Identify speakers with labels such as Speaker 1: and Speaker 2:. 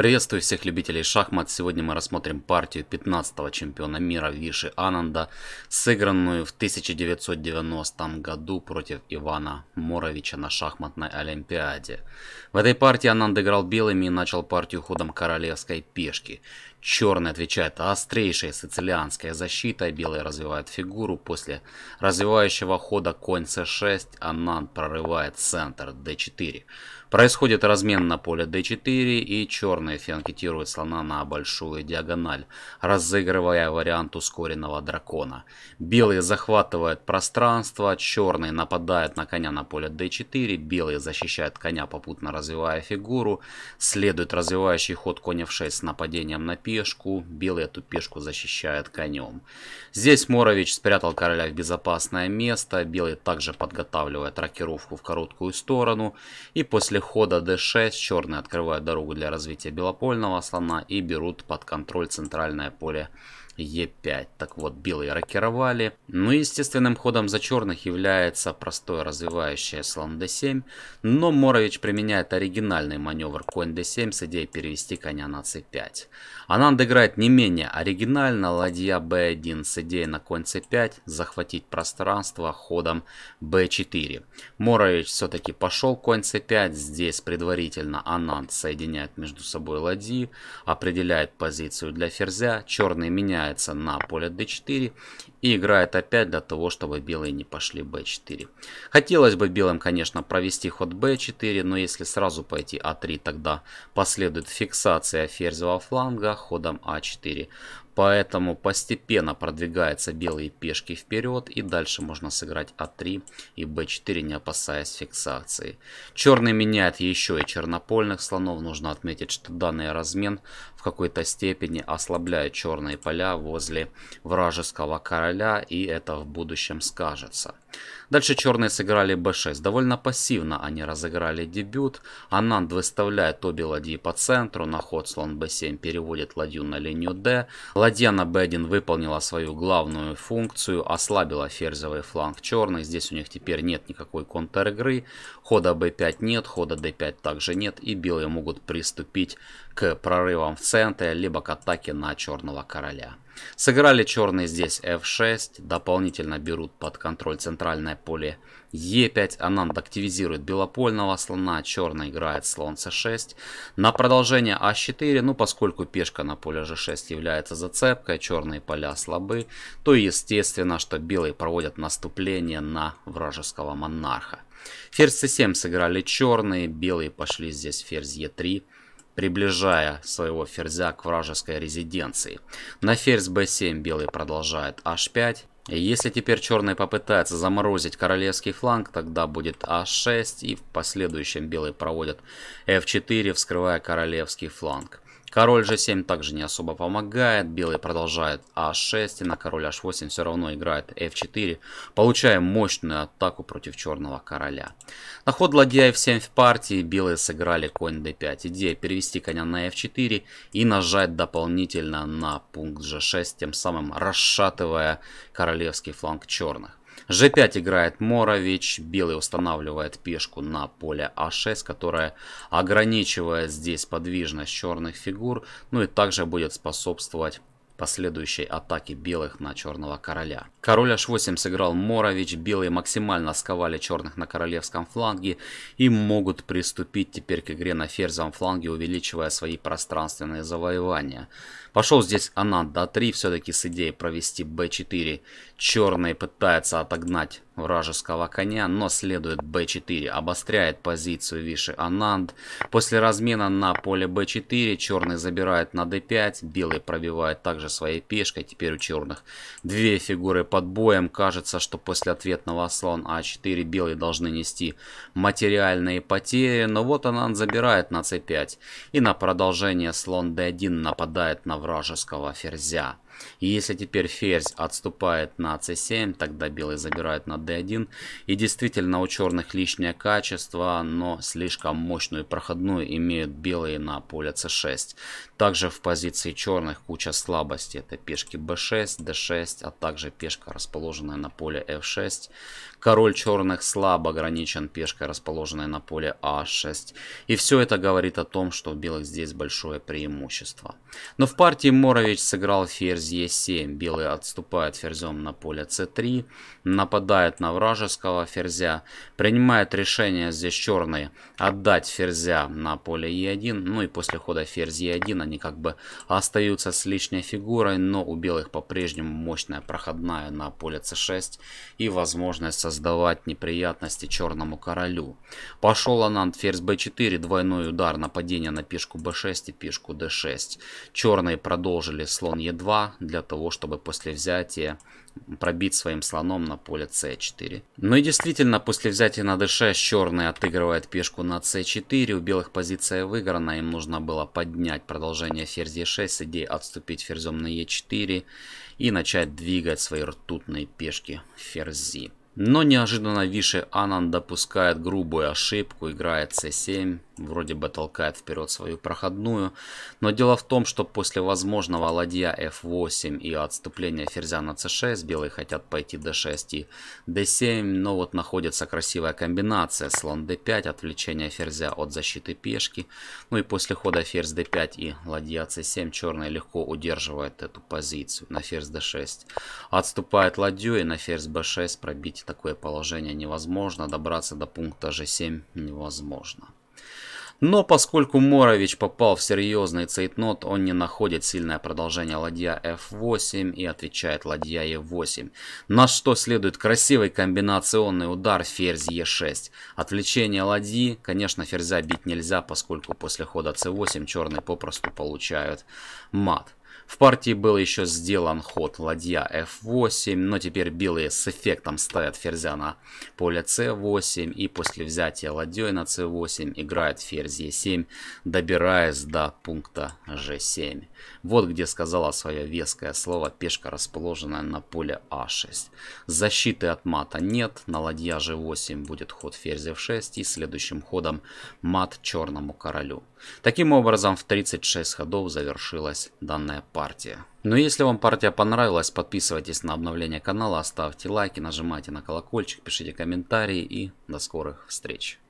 Speaker 1: Приветствую всех любителей шахмат. Сегодня мы рассмотрим партию 15-го чемпиона мира Виши Ананда, сыгранную в 1990 году против Ивана Моровича на шахматной олимпиаде. В этой партии Ананд играл белыми и начал партию ходом королевской пешки. Черный отвечает острейшей сицилианской защитой, белый развивает фигуру. После развивающего хода конь c6 Ананд прорывает центр d4. Происходит размен на поле d4 и черные фианкетируют слона на большую диагональ, разыгрывая вариант ускоренного дракона. Белые захватывают пространство, черные нападают на коня на поле d4, белые защищают коня, попутно развивая фигуру. Следует развивающий ход коня в 6 с нападением на пешку, белые эту пешку защищают конем. Здесь Морович спрятал короля в безопасное место, белые также подготавливают рокировку в короткую сторону и после хода d6 черные открывают дорогу для развития белопольного слона и берут под контроль центральное поле Е5. Так вот, белые рокировали. Ну естественным ходом за черных является простое развивающее слон d7. Но Морович применяет оригинальный маневр конь d7 с идеей перевести коня на c5. Ананд играет не менее оригинально. Ладья b1 с идеей на конь c5 захватить пространство ходом b4. Морович все-таки пошел конь c5. Здесь предварительно Ананд соединяет между собой ладьи, определяет позицию для ферзя. Черные меняют меняется на поле d4 и играет опять для того, чтобы белые не пошли b4. Хотелось бы белым, конечно, провести ход b4, но если сразу пойти a3, а тогда последует фиксация ферзевого фланга ходом a4. А Поэтому постепенно продвигаются белые пешки вперед и дальше можно сыграть А3 и b 4 не опасаясь фиксации. Черный меняет еще и чернопольных слонов. Нужно отметить, что данный размен в какой-то степени ослабляет черные поля возле вражеского короля короля, и это в будущем скажется. Дальше черные сыграли b6. Довольно пассивно они разыграли дебют. Ананд выставляет обе ладьи по центру. На ход слон b7 переводит ладью на линию d. Ладья на b1 выполнила свою главную функцию. Ослабила ферзевый фланг черных. Здесь у них теперь нет никакой контр игры. Хода b5 нет, хода d5 также нет. И белые могут приступить к прорывам в центре, либо к атаке на черного короля. Сыграли черные здесь f6, дополнительно берут под контроль центральное поле e5, Ананд активизирует белопольного слона, черный играет слон c6. На продолжение a а 4 ну поскольку пешка на поле g6 является зацепкой, черные поля слабы, то естественно, что белые проводят наступление на вражеского монарха. Ферзь c7 сыграли черные, белые пошли здесь ферзь e3 приближая своего ферзя к вражеской резиденции. На ферзь b7 белый продолжает h5. Если теперь черный попытается заморозить королевский фланг, тогда будет а6 и в последующем белые проводят f4, вскрывая королевский фланг. Король g7 также не особо помогает. белые продолжают а6. И на король h8 все равно играет f4. Получаем мощную атаку против черного короля. На ход ладья f7 в партии. Белые сыграли конь d5. Идея перевести коня на f4 и нажать дополнительно на пункт g6. Тем самым расшатывая королевский фланг черных. G5 играет Морович, белый устанавливает пешку на поле А6, которая ограничивает здесь подвижность черных фигур, ну и также будет способствовать последующей атаки белых на черного короля. Король h8 сыграл Морович, белые максимально сковали черных на королевском фланге и могут приступить теперь к игре на ферзевом фланге, увеличивая свои пространственные завоевания. Пошел здесь Анан d3, все-таки с идеей провести b4. Черные пытаются отогнать вражеского коня, но следует b4, обостряет позицию Виши Ананд. После размена на поле b4 черный забирает на d5, белый пробивает также своей пешкой, теперь у черных две фигуры под боем. Кажется, что после ответного слон a 4 белые должны нести материальные потери, но вот Ананд забирает на c5 и на продолжение слон d1 нападает на вражеского ферзя. И если теперь ферзь отступает на c7, тогда белый забирает на d1. И действительно у черных лишнее качество, но слишком мощную проходную имеют белые на поле c6. Также в позиции черных куча слабостей: Это пешки b6, d6, а также пешка, расположенная на поле f6. Король черных слабо ограничен пешкой, расположенной на поле a6. А И все это говорит о том, что у белых здесь большое преимущество. Но в партии Морович сыграл ферзь через Е7. Белые отступают ферзем на поле c 3 Нападает на вражеского ферзя. Принимает решение здесь черные отдать ферзя на поле Е1. Ну и после хода ферзь Е1 они как бы остаются с лишней фигурой. Но у белых по-прежнему мощная проходная на поле c 6 И возможность создавать неприятности черному королю. Пошел Анант ферзь b4, двойной удар, нападение на пешку b6 и пешку d6. Черные продолжили слон e2, для того, чтобы после взятия пробить своим слоном на поле c4. Ну и действительно, после взятия на d6 черный отыгрывает пешку на c4, у белых позиция выиграна, им нужно было поднять продолжение ферзь e6 с идеей отступить ферзем на e4 и начать двигать свои ртутные пешки ферзи. Но неожиданно Виши Анан допускает грубую ошибку, играет c7, вроде бы толкает вперед свою проходную. Но дело в том, что после возможного ладья f8 и отступления ферзя на c6, белые хотят пойти d6 и d7, но вот находится красивая комбинация. Слон d5, отвлечение ферзя от защиты пешки. Ну и после хода ферзь d5 и ладья c7 черные легко удерживает эту позицию на ферзь d6. Отступает ладью и на ферзь b6 пробить такое положение невозможно, добраться до пункта G7 невозможно. Но поскольку Морович попал в серьезный цейтнот, он не находит сильное продолжение ладья f8 и отвечает ладья e8. На что следует красивый комбинационный удар ферзь e6. Отвлечение ладьи, конечно, ферзя бить нельзя, поскольку после хода c8 черные попросту получают мат. В партии был еще сделан ход ладья f8, но теперь белые с эффектом ставят ферзя на поле c8 и после взятия ладьей на c8 играет ферзь e7, добираясь до пункта g7. Вот где сказала свое веское слово пешка, расположенная на поле a а 6 Защиты от мата нет, на ладья g8 будет ход ферзь f6 и следующим ходом мат черному королю. Таким образом в 36 ходов завершилась данная партия партия. Но ну, если вам партия понравилась, подписывайтесь на обновление канала, ставьте лайки, нажимайте на колокольчик, пишите комментарии и до скорых встреч.